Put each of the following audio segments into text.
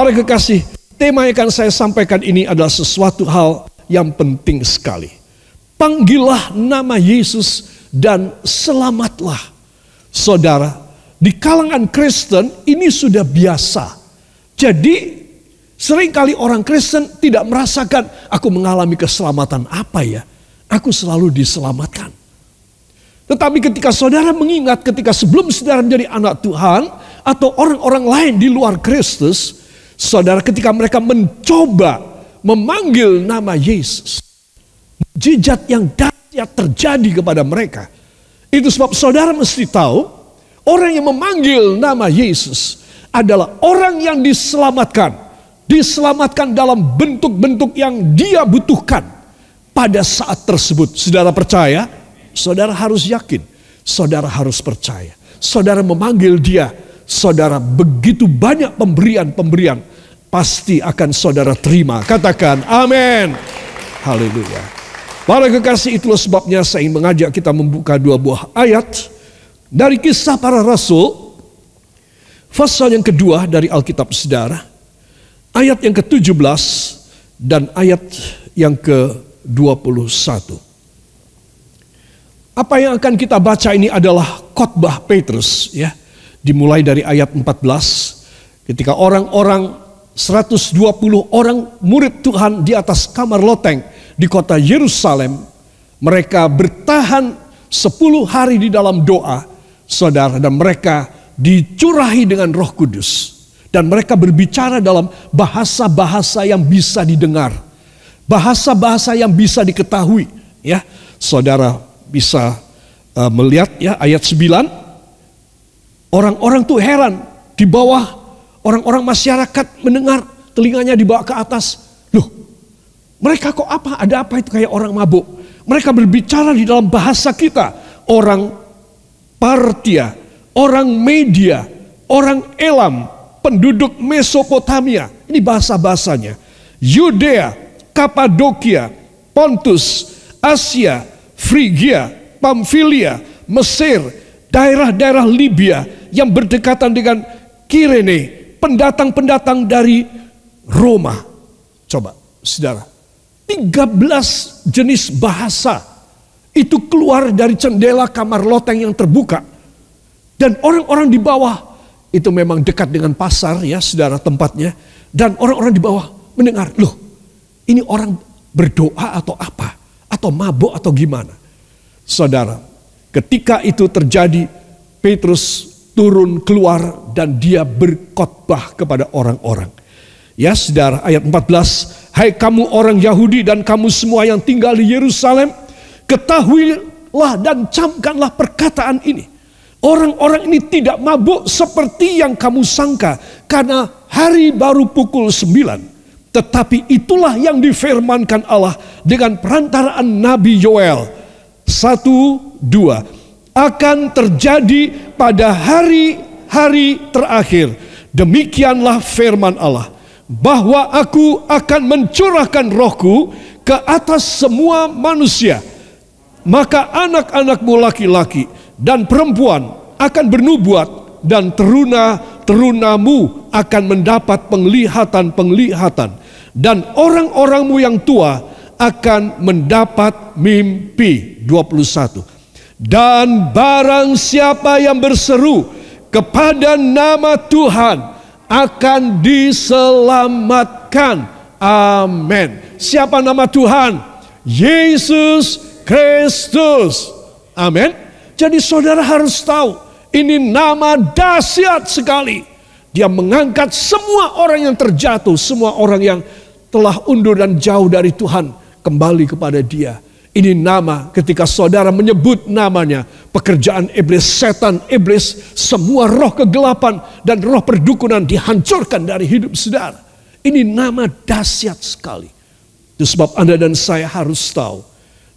Para kekasih, tema yang akan saya sampaikan ini adalah sesuatu hal yang penting sekali. Panggillah nama Yesus dan selamatlah. Saudara, di kalangan Kristen ini sudah biasa. Jadi seringkali orang Kristen tidak merasakan aku mengalami keselamatan apa ya. Aku selalu diselamatkan. Tetapi ketika saudara mengingat ketika sebelum saudara menjadi anak Tuhan atau orang-orang lain di luar Kristus, Saudara ketika mereka mencoba memanggil nama Yesus. jijat yang dahsyat terjadi kepada mereka. Itu sebab saudara mesti tahu orang yang memanggil nama Yesus adalah orang yang diselamatkan. Diselamatkan dalam bentuk-bentuk yang dia butuhkan pada saat tersebut. Saudara percaya? Saudara harus yakin. Saudara harus percaya. Saudara memanggil dia saudara begitu banyak pemberian-pemberian pasti akan saudara terima. Katakan amin. Haleluya. Para kekasih itulah sebabnya saya ingin mengajak kita membuka dua buah ayat dari kisah para rasul Fasal yang kedua dari Alkitab Saudara ayat yang ke-17 dan ayat yang ke-21. Apa yang akan kita baca ini adalah khotbah Petrus ya. Dimulai dari ayat 14 ketika orang-orang 120 orang murid Tuhan di atas kamar loteng di kota Yerusalem. Mereka bertahan 10 hari di dalam doa, saudara, dan mereka dicurahi dengan roh kudus. Dan mereka berbicara dalam bahasa-bahasa yang bisa didengar. Bahasa-bahasa yang bisa diketahui. ya Saudara bisa uh, melihat ya ayat 9. Orang-orang tuh heran di bawah Orang-orang masyarakat mendengar, telinganya dibawa ke atas. Loh, mereka kok apa? Ada apa itu kayak orang mabuk? Mereka berbicara di dalam bahasa kita. Orang Partia, orang Media, orang Elam, penduduk Mesopotamia. Ini bahasa-bahasanya. Yudea, Kapadokia, Pontus, Asia, Frigia, Pamfilia, Mesir, daerah-daerah Libya yang berdekatan dengan Kirene, pendatang-pendatang dari Roma. Coba, saudara. 13 jenis bahasa itu keluar dari jendela kamar loteng yang terbuka. Dan orang-orang di bawah, itu memang dekat dengan pasar ya saudara tempatnya. Dan orang-orang di bawah mendengar, loh ini orang berdoa atau apa? Atau mabuk atau gimana? Saudara, ketika itu terjadi, Petrus turun keluar dan dia berkhotbah kepada orang-orang. Ya saudara ayat 14. Hai kamu orang Yahudi dan kamu semua yang tinggal di Yerusalem. Ketahuilah dan camkanlah perkataan ini. Orang-orang ini tidak mabuk seperti yang kamu sangka. Karena hari baru pukul 9. Tetapi itulah yang difirmankan Allah dengan perantaraan Nabi Yoel. Satu, dua akan terjadi pada hari-hari terakhir. Demikianlah firman Allah, bahwa aku akan mencurahkan rohku ke atas semua manusia. Maka anak-anakmu laki-laki dan perempuan akan bernubuat dan teruna-terunamu akan mendapat penglihatan-penglihatan. Dan orang-orangmu yang tua akan mendapat mimpi. 21. Dan barang siapa yang berseru kepada nama Tuhan akan diselamatkan. Amin. Siapa nama Tuhan? Yesus Kristus. Amin. Jadi saudara harus tahu ini nama dahsyat sekali. Dia mengangkat semua orang yang terjatuh, semua orang yang telah undur dan jauh dari Tuhan kembali kepada dia ini nama ketika saudara menyebut namanya. Pekerjaan iblis, setan iblis, semua roh kegelapan dan roh perdukunan dihancurkan dari hidup saudara. Ini nama dahsyat sekali. Itu sebab Anda dan saya harus tahu.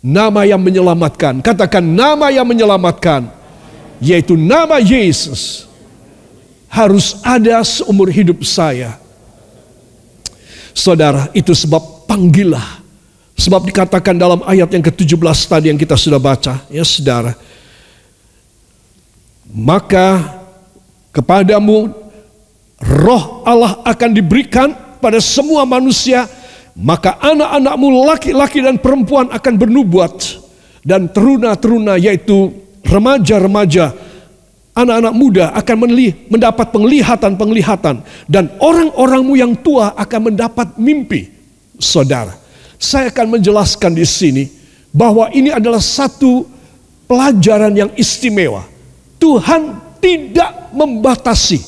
Nama yang menyelamatkan. Katakan nama yang menyelamatkan. Yaitu nama Yesus. Harus ada seumur hidup saya. Saudara, itu sebab panggillah Sebab dikatakan dalam ayat yang ke-17 tadi yang kita sudah baca, ya saudara. Maka kepadamu roh Allah akan diberikan pada semua manusia, maka anak-anakmu laki-laki dan perempuan akan bernubuat dan teruna-teruna yaitu remaja-remaja anak-anak muda akan mendapat penglihatan-penglihatan dan orang-orangmu yang tua akan mendapat mimpi saudara saya akan menjelaskan di sini bahwa ini adalah satu pelajaran yang istimewa. Tuhan tidak membatasi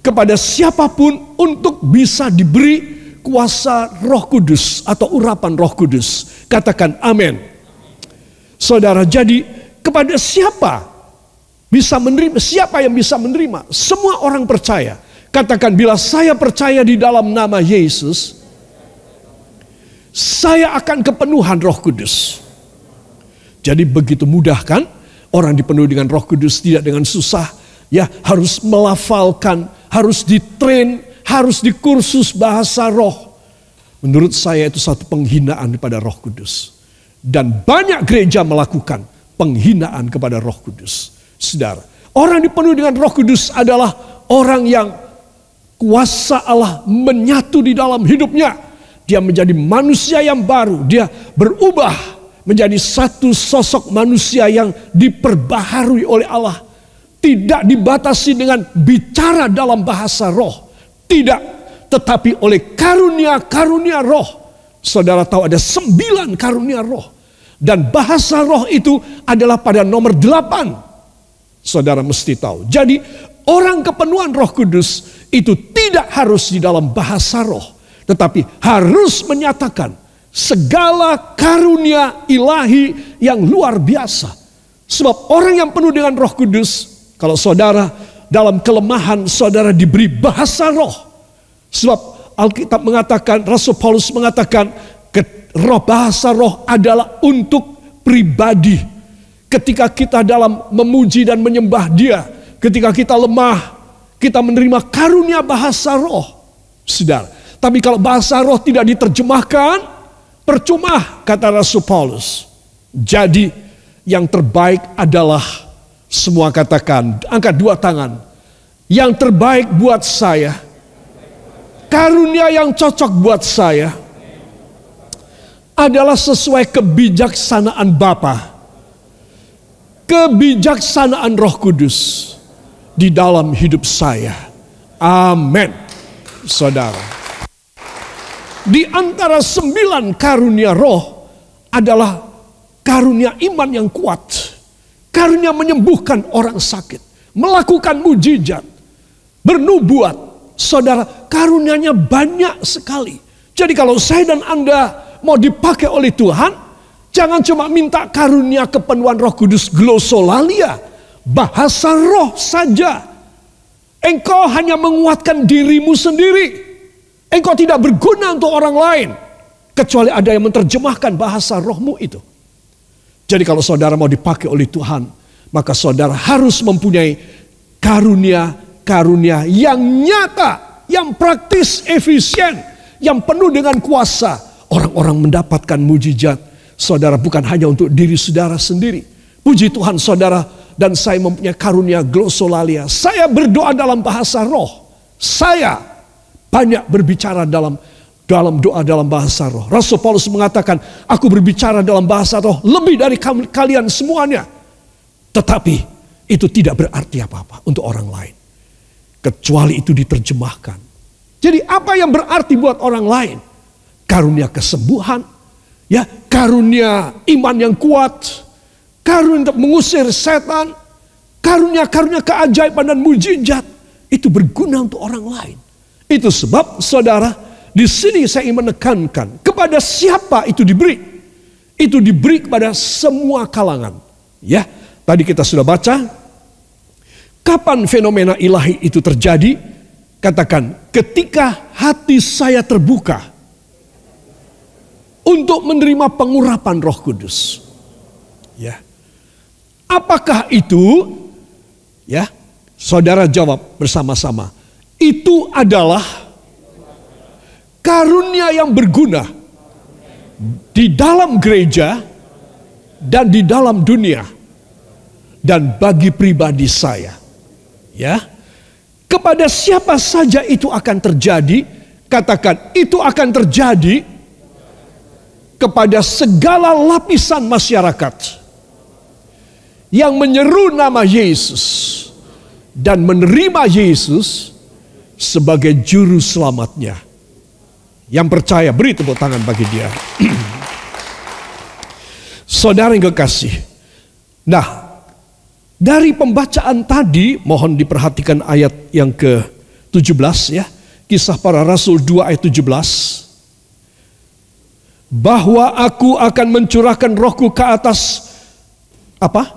kepada siapapun untuk bisa diberi kuasa Roh Kudus atau urapan Roh Kudus. Katakan amin. Saudara, jadi kepada siapa bisa menerima siapa yang bisa menerima? Semua orang percaya. Katakan bila saya percaya di dalam nama Yesus, saya akan kepenuhan Roh Kudus. Jadi begitu mudah kan orang dipenuhi dengan Roh Kudus tidak dengan susah ya harus melafalkan, harus ditrain, harus dikursus bahasa roh. Menurut saya itu satu penghinaan kepada Roh Kudus. Dan banyak gereja melakukan penghinaan kepada Roh Kudus. Saudara, orang dipenuhi dengan Roh Kudus adalah orang yang kuasa Allah menyatu di dalam hidupnya dia menjadi manusia yang baru. Dia berubah menjadi satu sosok manusia yang diperbaharui oleh Allah. Tidak dibatasi dengan bicara dalam bahasa roh. Tidak. Tetapi oleh karunia-karunia roh. Saudara tahu ada sembilan karunia roh. Dan bahasa roh itu adalah pada nomor delapan. Saudara mesti tahu. Jadi orang kepenuhan roh kudus itu tidak harus di dalam bahasa roh tetapi harus menyatakan segala karunia ilahi yang luar biasa. Sebab orang yang penuh dengan roh kudus, kalau saudara dalam kelemahan saudara diberi bahasa roh. Sebab Alkitab mengatakan, Rasul Paulus mengatakan, roh bahasa roh adalah untuk pribadi. Ketika kita dalam memuji dan menyembah dia, ketika kita lemah, kita menerima karunia bahasa roh. Saudara, tapi kalau bahasa roh tidak diterjemahkan, percuma kata Rasul Paulus. Jadi yang terbaik adalah semua katakan, angkat dua tangan. Yang terbaik buat saya. Karunia yang cocok buat saya adalah sesuai kebijaksanaan Bapa. Kebijaksanaan Roh Kudus di dalam hidup saya. Amin. Saudara. Di antara sembilan karunia roh adalah karunia iman yang kuat. Karunia menyembuhkan orang sakit. Melakukan mujizat. Bernubuat. Saudara, karunianya banyak sekali. Jadi kalau saya dan Anda mau dipakai oleh Tuhan, jangan cuma minta karunia kepenuhan roh kudus glosolalia. Bahasa roh saja. Engkau hanya menguatkan dirimu sendiri. Engkau tidak berguna untuk orang lain. Kecuali ada yang menerjemahkan bahasa rohmu itu. Jadi kalau saudara mau dipakai oleh Tuhan, maka saudara harus mempunyai karunia-karunia yang nyata, yang praktis, efisien, yang penuh dengan kuasa. Orang-orang mendapatkan mujizat. Saudara bukan hanya untuk diri saudara sendiri. Puji Tuhan saudara dan saya mempunyai karunia glosolalia. Saya berdoa dalam bahasa roh. Saya banyak berbicara dalam dalam doa dalam bahasa roh. Rasul Paulus mengatakan, aku berbicara dalam bahasa roh lebih dari kalian semuanya. Tetapi itu tidak berarti apa-apa untuk orang lain. Kecuali itu diterjemahkan. Jadi apa yang berarti buat orang lain? Karunia kesembuhan, ya karunia iman yang kuat, karunia untuk mengusir setan, karunia-karunia keajaiban dan mujizat. Itu berguna untuk orang lain. Itu sebab saudara, di sini saya ingin menekankan kepada siapa itu diberi. Itu diberi kepada semua kalangan. Ya, tadi kita sudah baca kapan fenomena ilahi itu terjadi? Katakan, ketika hati saya terbuka untuk menerima pengurapan Roh Kudus. Ya. Apakah itu? Ya. Saudara jawab bersama-sama itu adalah karunia yang berguna di dalam gereja dan di dalam dunia dan bagi pribadi saya. Ya. Kepada siapa saja itu akan terjadi, katakan itu akan terjadi kepada segala lapisan masyarakat yang menyeru nama Yesus dan menerima Yesus sebagai juru selamatnya. Yang percaya, beri tepuk tangan bagi dia. Saudara yang kekasih. Nah, dari pembacaan tadi, mohon diperhatikan ayat yang ke-17 ya. Kisah para Rasul 2 ayat 17. Bahwa aku akan mencurahkan rohku ke atas apa?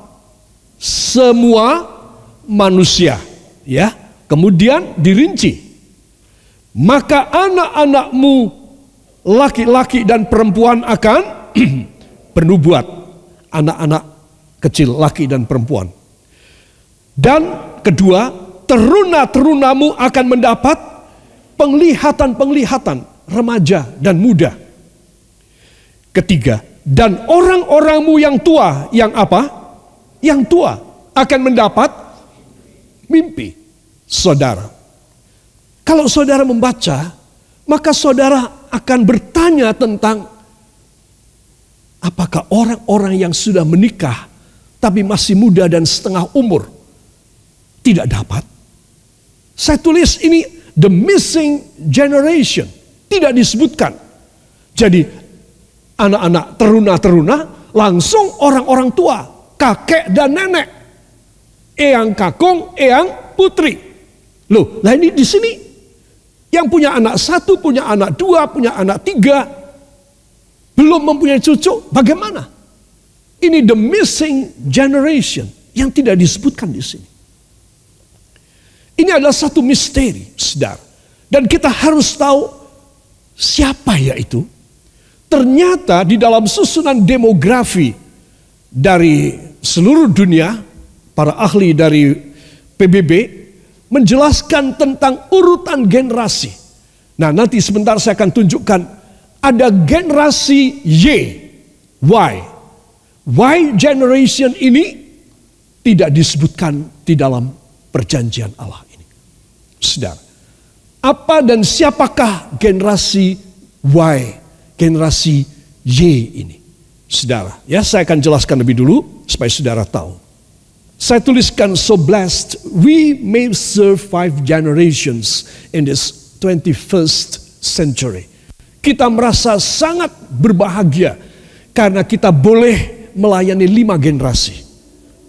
Semua manusia. Ya, Kemudian dirinci. Maka anak-anakmu laki-laki dan perempuan akan bernubuat. Anak-anak kecil laki dan perempuan. Dan kedua, teruna-terunamu akan mendapat penglihatan-penglihatan remaja dan muda. Ketiga, dan orang-orangmu yang tua yang apa? Yang tua akan mendapat mimpi saudara. Kalau saudara membaca, maka saudara akan bertanya tentang apakah orang-orang yang sudah menikah tapi masih muda dan setengah umur tidak dapat. Saya tulis ini the missing generation tidak disebutkan. Jadi anak-anak teruna-teruna langsung orang-orang tua, kakek dan nenek. Eyang kakung, eyang putri. Loh, nah ini di sini yang punya anak satu, punya anak dua, punya anak tiga, belum mempunyai cucu, bagaimana? Ini the missing generation yang tidak disebutkan di sini. Ini adalah satu misteri, sedar. Dan kita harus tahu siapa ya itu Ternyata di dalam susunan demografi dari seluruh dunia, para ahli dari PBB menjelaskan tentang urutan generasi. Nah, nanti sebentar saya akan tunjukkan ada generasi Y, Y. Y generation ini tidak disebutkan di dalam perjanjian Allah ini. Saudara, apa dan siapakah generasi Y, generasi Y ini? Saudara, ya saya akan jelaskan lebih dulu supaya saudara tahu. Saya tuliskan so blessed we may serve five generations in this 21st century. Kita merasa sangat berbahagia karena kita boleh melayani lima generasi.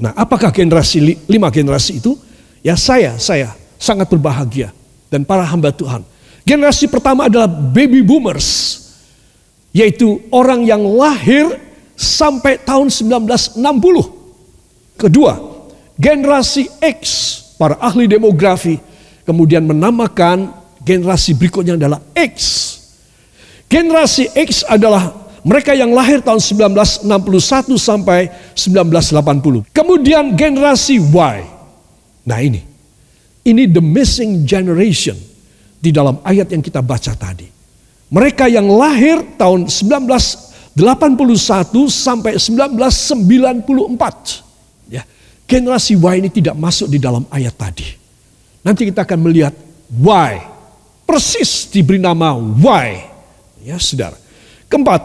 Nah, apakah generasi lima generasi itu? Ya saya, saya sangat berbahagia dan para hamba Tuhan. Generasi pertama adalah baby boomers, yaitu orang yang lahir sampai tahun 1960. Kedua, generasi X, para ahli demografi, kemudian menamakan generasi berikutnya adalah X. Generasi X adalah mereka yang lahir tahun 1961 sampai 1980. Kemudian generasi Y. Nah ini, ini the missing generation di dalam ayat yang kita baca tadi. Mereka yang lahir tahun 1981 sampai 1994. Generasi Y ini tidak masuk di dalam ayat tadi. Nanti kita akan melihat Y. Persis diberi nama Y. Ya saudara. Keempat,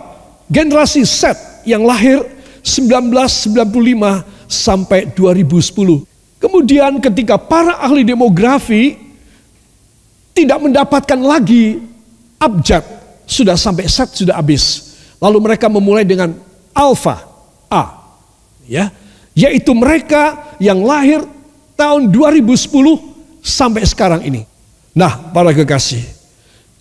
generasi Z yang lahir 1995 sampai 2010. Kemudian ketika para ahli demografi tidak mendapatkan lagi abjad. Sudah sampai Z sudah habis. Lalu mereka memulai dengan alfa A. Ya, yaitu mereka yang lahir tahun 2010 sampai sekarang ini. Nah, para kekasih,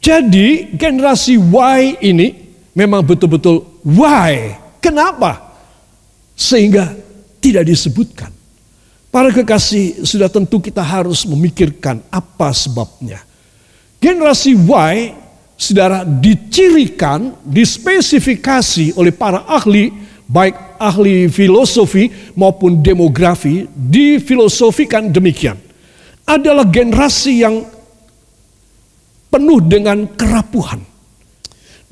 jadi generasi Y ini memang betul-betul why, kenapa? Sehingga tidak disebutkan. Para kekasih, sudah tentu kita harus memikirkan apa sebabnya. Generasi Y, saudara, dicirikan, dispesifikasi oleh para ahli baik ahli filosofi maupun demografi difilosofikan demikian. Adalah generasi yang penuh dengan kerapuhan.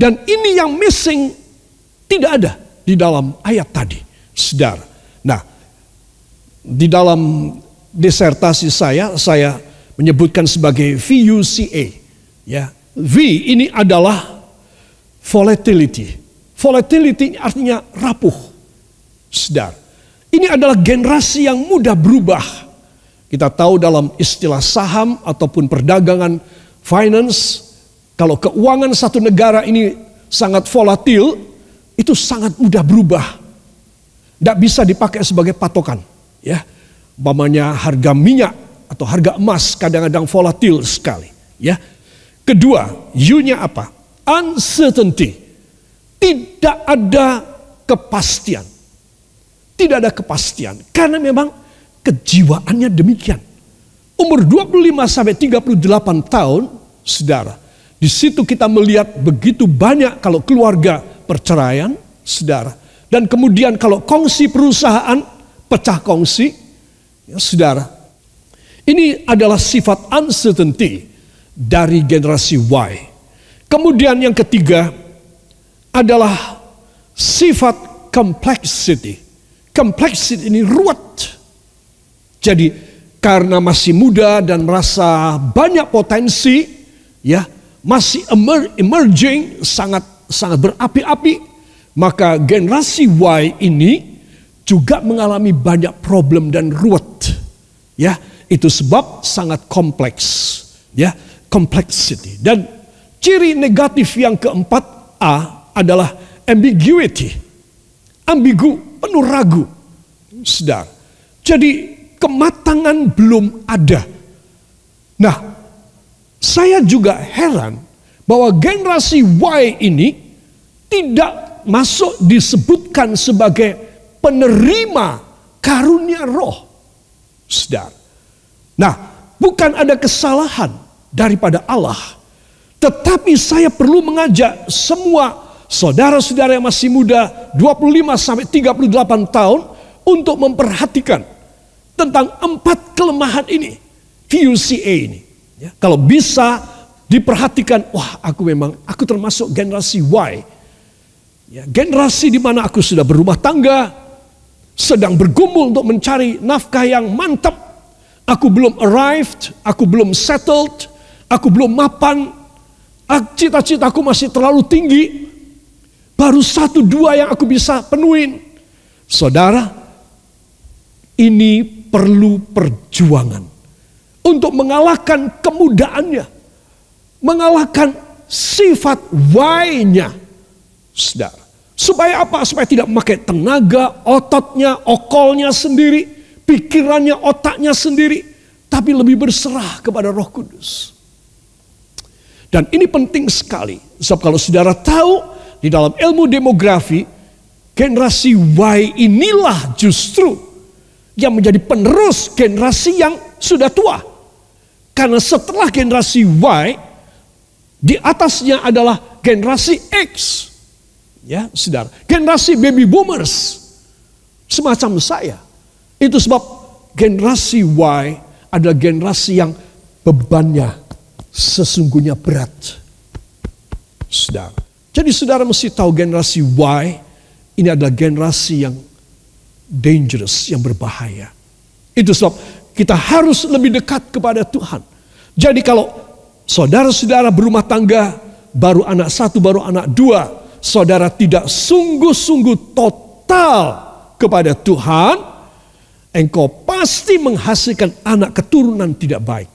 Dan ini yang missing tidak ada di dalam ayat tadi, saudara. Nah, di dalam disertasi saya, saya menyebutkan sebagai VUCA. Ya, V ini adalah volatility, Volatility artinya rapuh. Sedar. Ini adalah generasi yang mudah berubah. Kita tahu dalam istilah saham ataupun perdagangan finance, kalau keuangan satu negara ini sangat volatil, itu sangat mudah berubah. Tidak bisa dipakai sebagai patokan. Ya, Bamanya harga minyak atau harga emas kadang-kadang volatil sekali. Ya, Kedua, U-nya apa? Uncertainty tidak ada kepastian. Tidak ada kepastian. Karena memang kejiwaannya demikian. Umur 25 sampai 38 tahun, saudara. Di situ kita melihat begitu banyak kalau keluarga perceraian, saudara. Dan kemudian kalau kongsi perusahaan, pecah kongsi, ya saudara. Ini adalah sifat uncertainty dari generasi Y. Kemudian yang ketiga, adalah sifat complexity. Complexity ini ruwet. Jadi karena masih muda dan merasa banyak potensi, ya masih emerging sangat sangat berapi-api, maka generasi Y ini juga mengalami banyak problem dan ruwet. Ya, itu sebab sangat kompleks. Ya, complexity. Dan ciri negatif yang keempat A adalah ambiguity. Ambigu, penuh ragu. Sedang. Jadi kematangan belum ada. Nah, saya juga heran bahwa generasi Y ini tidak masuk disebutkan sebagai penerima karunia roh. Sedang. Nah, bukan ada kesalahan daripada Allah. Tetapi saya perlu mengajak semua saudara-saudara yang masih muda 25 sampai 38 tahun untuk memperhatikan tentang empat kelemahan ini VUCA ini. Ya, kalau bisa diperhatikan, wah aku memang aku termasuk generasi Y. Ya, generasi di mana aku sudah berumah tangga, sedang bergumul untuk mencari nafkah yang mantap. Aku belum arrived, aku belum settled, aku belum mapan, cita ah, cita aku masih terlalu tinggi, Baru satu dua yang aku bisa penuhin. Saudara, ini perlu perjuangan untuk mengalahkan kemudaannya, mengalahkan sifat why-nya. Saudara, supaya apa? Supaya tidak memakai tenaga, ototnya, okolnya sendiri, pikirannya, otaknya sendiri, tapi lebih berserah kepada Roh Kudus. Dan ini penting sekali, sebab kalau saudara tahu di dalam ilmu demografi, generasi Y inilah justru yang menjadi penerus generasi yang sudah tua. Karena setelah generasi Y, di atasnya adalah generasi X. Ya, saudara. Generasi baby boomers. Semacam saya. Itu sebab generasi Y adalah generasi yang bebannya sesungguhnya berat. Saudara jadi saudara mesti tahu generasi Y ini adalah generasi yang dangerous, yang berbahaya. Itu sebab kita harus lebih dekat kepada Tuhan. Jadi kalau saudara-saudara berumah tangga, baru anak satu, baru anak dua, saudara tidak sungguh-sungguh total kepada Tuhan, engkau pasti menghasilkan anak keturunan tidak baik.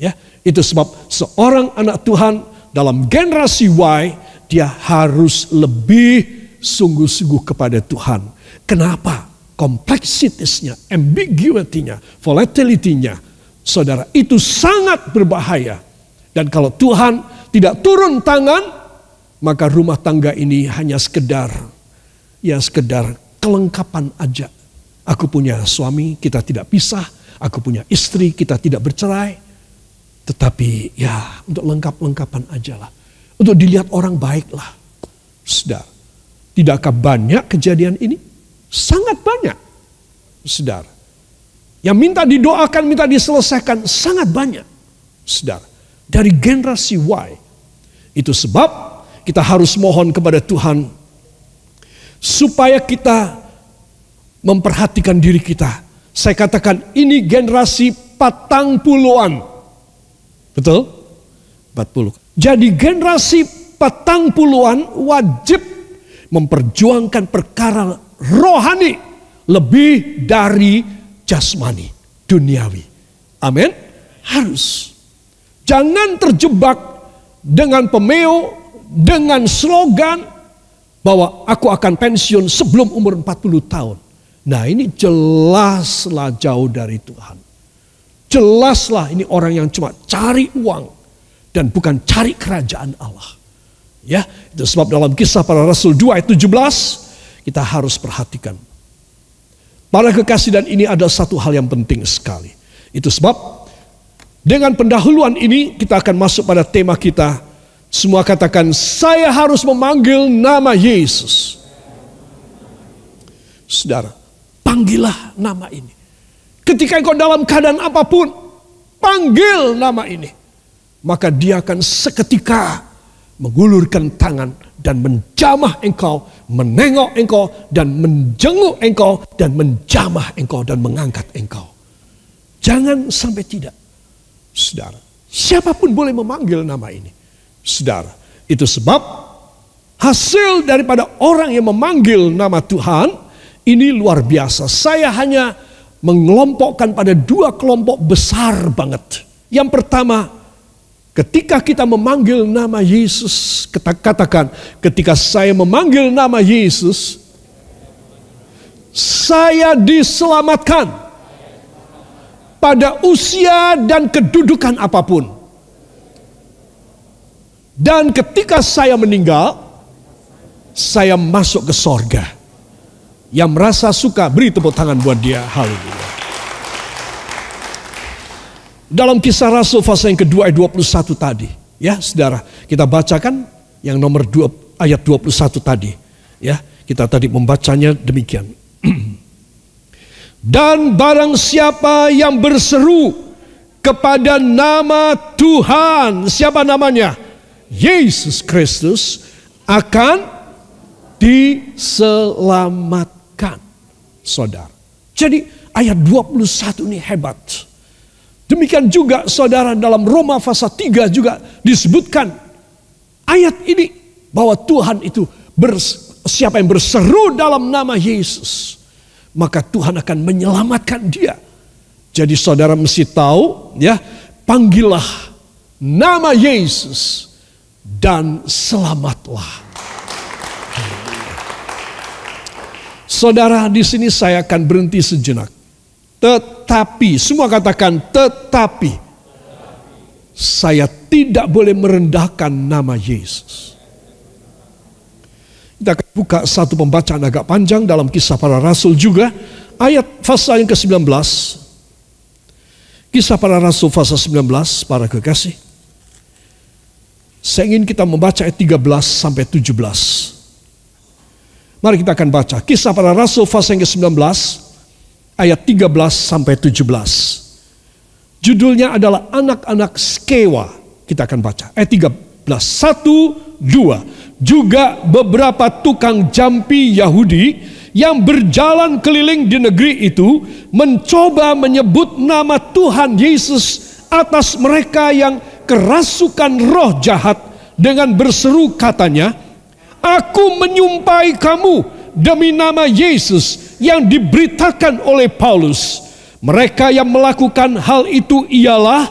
Ya, itu sebab seorang anak Tuhan dalam generasi Y dia harus lebih sungguh-sungguh kepada Tuhan. Kenapa? Kompleksitasnya, ambiguity-nya, volatility-nya. Saudara, itu sangat berbahaya. Dan kalau Tuhan tidak turun tangan, maka rumah tangga ini hanya sekedar, ya sekedar kelengkapan aja. Aku punya suami, kita tidak pisah. Aku punya istri, kita tidak bercerai. Tetapi ya untuk lengkap-lengkapan aja lah. Untuk dilihat orang baiklah. sedar. tidakkah banyak kejadian ini? Sangat banyak. sedar. yang minta didoakan, minta diselesaikan sangat banyak. sedar. dari generasi Y. Itu sebab kita harus mohon kepada Tuhan supaya kita memperhatikan diri kita. Saya katakan ini generasi patang puluhan. Betul? 40. Jadi generasi petang puluhan wajib memperjuangkan perkara rohani lebih dari jasmani, duniawi. Amin. Harus. Jangan terjebak dengan pemeo, dengan slogan bahwa aku akan pensiun sebelum umur 40 tahun. Nah ini jelaslah jauh dari Tuhan. Jelaslah ini orang yang cuma cari uang dan bukan cari kerajaan Allah. Ya, itu sebab dalam kisah para rasul 2 ayat 17 kita harus perhatikan. Para kekasih dan ini ada satu hal yang penting sekali. Itu sebab dengan pendahuluan ini kita akan masuk pada tema kita. Semua katakan saya harus memanggil nama Yesus. Saudara, panggillah nama ini. Ketika engkau dalam keadaan apapun, panggil nama ini maka dia akan seketika mengulurkan tangan dan menjamah engkau, menengok engkau dan menjenguk engkau dan menjamah engkau dan mengangkat engkau. Jangan sampai tidak. Saudara, siapapun boleh memanggil nama ini. Saudara, itu sebab hasil daripada orang yang memanggil nama Tuhan ini luar biasa. Saya hanya mengelompokkan pada dua kelompok besar banget. Yang pertama Ketika kita memanggil nama Yesus, katakan, ketika saya memanggil nama Yesus, saya diselamatkan pada usia dan kedudukan apapun. Dan ketika saya meninggal, saya masuk ke sorga. Yang merasa suka, beri tepuk tangan buat dia. Haleluya. Dalam kisah Rasul pasal yang kedua ayat 21 tadi. Ya saudara, kita bacakan yang nomor dua ayat 21 tadi. Ya, kita tadi membacanya demikian. Dan barang siapa yang berseru kepada nama Tuhan, siapa namanya? Yesus Kristus akan diselamatkan. Saudara. Jadi ayat 21 ini hebat. Demikian juga saudara dalam Roma pasal 3 juga disebutkan ayat ini bahwa Tuhan itu siapa yang berseru dalam nama Yesus maka Tuhan akan menyelamatkan dia. Jadi saudara mesti tahu ya panggillah nama Yesus dan selamatlah. Saudara di sini saya akan berhenti sejenak. Tetapi, semua katakan tetapi. Saya tidak boleh merendahkan nama Yesus. Kita akan buka satu pembacaan agak panjang dalam kisah para rasul juga. Ayat pasal yang ke-19. Kisah para rasul pasal 19, para kekasih. Saya ingin kita membaca ayat 13 sampai 17. Mari kita akan baca. Kisah para rasul pasal yang ke-19 ayat 13 sampai 17. Judulnya adalah anak-anak skewa. Kita akan baca ayat 13. 1 2 juga beberapa tukang jampi Yahudi yang berjalan keliling di negeri itu mencoba menyebut nama Tuhan Yesus atas mereka yang kerasukan roh jahat dengan berseru katanya, Aku menyumpai kamu demi nama Yesus yang diberitakan oleh Paulus. Mereka yang melakukan hal itu ialah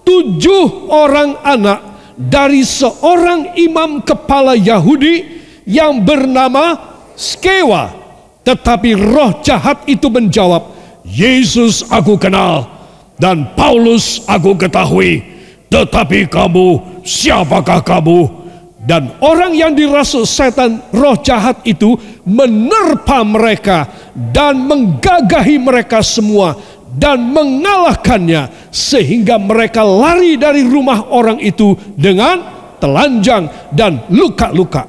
tujuh orang anak dari seorang imam kepala Yahudi yang bernama Skewa. Tetapi roh jahat itu menjawab, Yesus aku kenal dan Paulus aku ketahui. Tetapi kamu, siapakah kamu? Dan orang yang dirasuk setan roh jahat itu menerpa mereka dan menggagahi mereka semua dan mengalahkannya sehingga mereka lari dari rumah orang itu dengan telanjang dan luka-luka.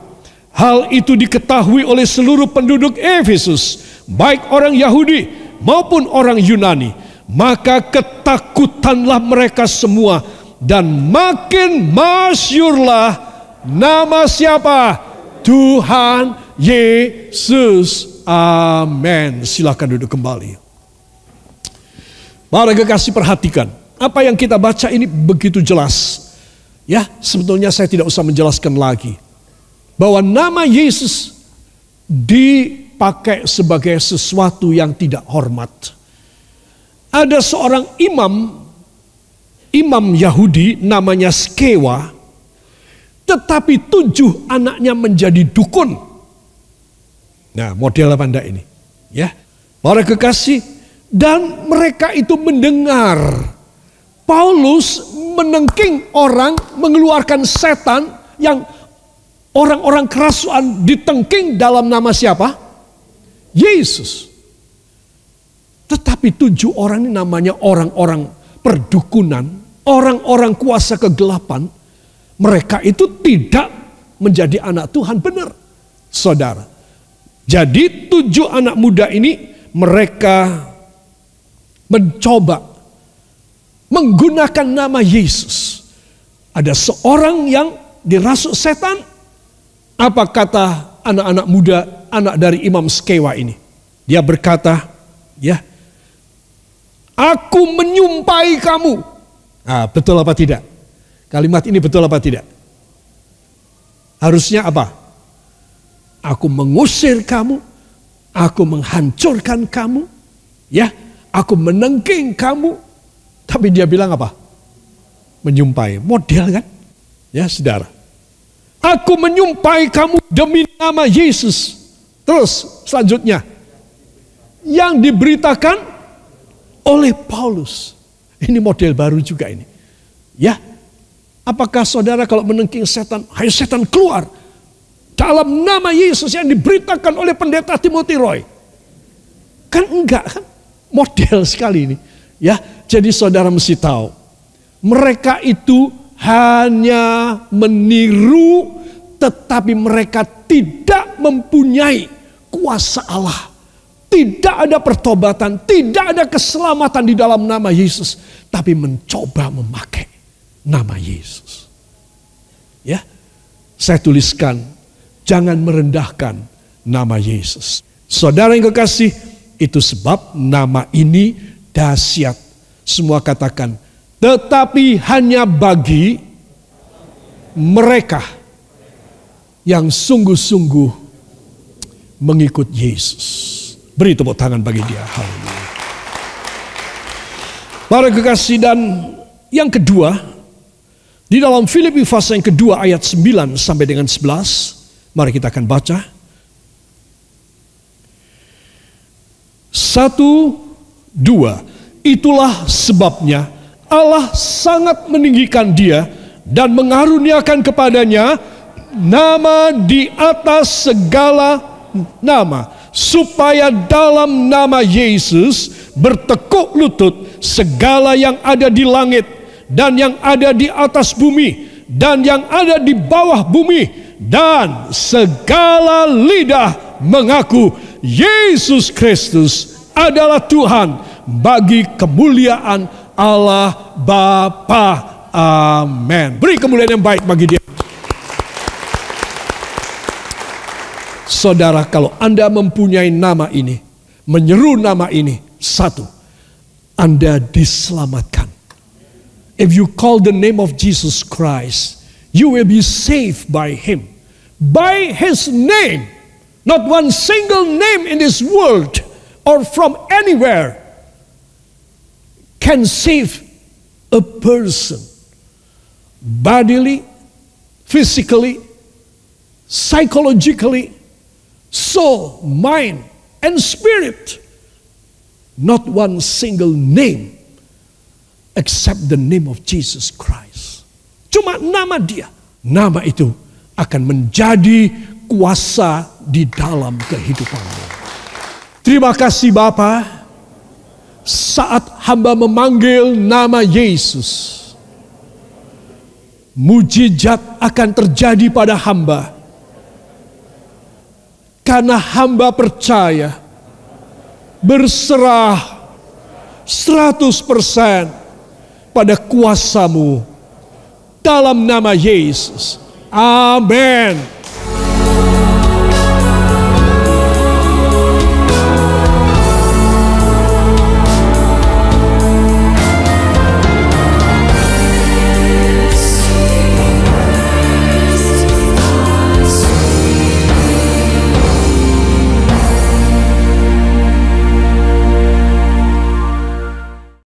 Hal itu diketahui oleh seluruh penduduk Efesus, baik orang Yahudi maupun orang Yunani. Maka ketakutanlah mereka semua dan makin masyurlah nama siapa? Tuhan Yesus. Amin. Silahkan duduk kembali. Para kekasih perhatikan. Apa yang kita baca ini begitu jelas. Ya, sebetulnya saya tidak usah menjelaskan lagi. Bahwa nama Yesus dipakai sebagai sesuatu yang tidak hormat. Ada seorang imam, imam Yahudi namanya Skewa, tetapi tujuh anaknya menjadi dukun. Nah, model apa enggak ini? Ya. Para kekasih dan mereka itu mendengar Paulus menengking orang mengeluarkan setan yang orang-orang kerasuan ditengking dalam nama siapa? Yesus. Tetapi tujuh orang ini namanya orang-orang perdukunan, orang-orang kuasa kegelapan. Mereka itu tidak menjadi anak Tuhan benar. Saudara, jadi tujuh anak muda ini mereka mencoba menggunakan nama Yesus. Ada seorang yang dirasuk setan. Apa kata anak-anak muda, anak dari Imam Skewa ini? Dia berkata, ya, aku menyumpai kamu. Nah, betul apa tidak? Kalimat ini betul apa tidak? Harusnya apa? aku mengusir kamu, aku menghancurkan kamu, ya, aku menengking kamu. Tapi dia bilang apa? Menyumpai. Model kan? Ya, saudara. Aku menyumpai kamu demi nama Yesus. Terus selanjutnya. Yang diberitakan oleh Paulus. Ini model baru juga ini. Ya, Apakah saudara kalau menengking setan, hayo setan keluar dalam nama Yesus yang diberitakan oleh pendeta Timothy Roy. Kan enggak kan? Model sekali ini. Ya, jadi saudara mesti tahu. Mereka itu hanya meniru tetapi mereka tidak mempunyai kuasa Allah. Tidak ada pertobatan, tidak ada keselamatan di dalam nama Yesus, tapi mencoba memakai nama Yesus. Ya. Saya tuliskan Jangan merendahkan nama Yesus. Saudara yang kekasih, itu sebab nama ini dahsyat. Semua katakan, tetapi hanya bagi mereka yang sungguh-sungguh mengikut Yesus. Beri tepuk tangan bagi dia. Haleluya. Para kekasih dan yang kedua, di dalam Filipi pasal yang kedua ayat 9 sampai dengan 11, Mari kita akan baca. Satu, dua. Itulah sebabnya Allah sangat meninggikan dia dan mengaruniakan kepadanya nama di atas segala nama supaya dalam nama Yesus bertekuk lutut segala yang ada di langit dan yang ada di atas bumi dan yang ada di bawah bumi dan segala lidah mengaku Yesus Kristus adalah Tuhan bagi kemuliaan Allah Bapa. Amin. Beri kemuliaan yang baik bagi dia. Saudara, kalau Anda mempunyai nama ini, menyeru nama ini, satu, Anda diselamatkan. If you call the name of Jesus Christ, you will be saved by him. by his name. Not one single name in this world or from anywhere can save a person bodily, physically, psychologically, soul, mind, and spirit. Not one single name except the name of Jesus Christ. Cuma nama dia. Nama itu akan menjadi kuasa di dalam kehidupanmu. Terima kasih Bapa. Saat hamba memanggil nama Yesus, mujizat akan terjadi pada hamba. Karena hamba percaya, berserah 100% pada kuasamu dalam nama Yesus 阿门。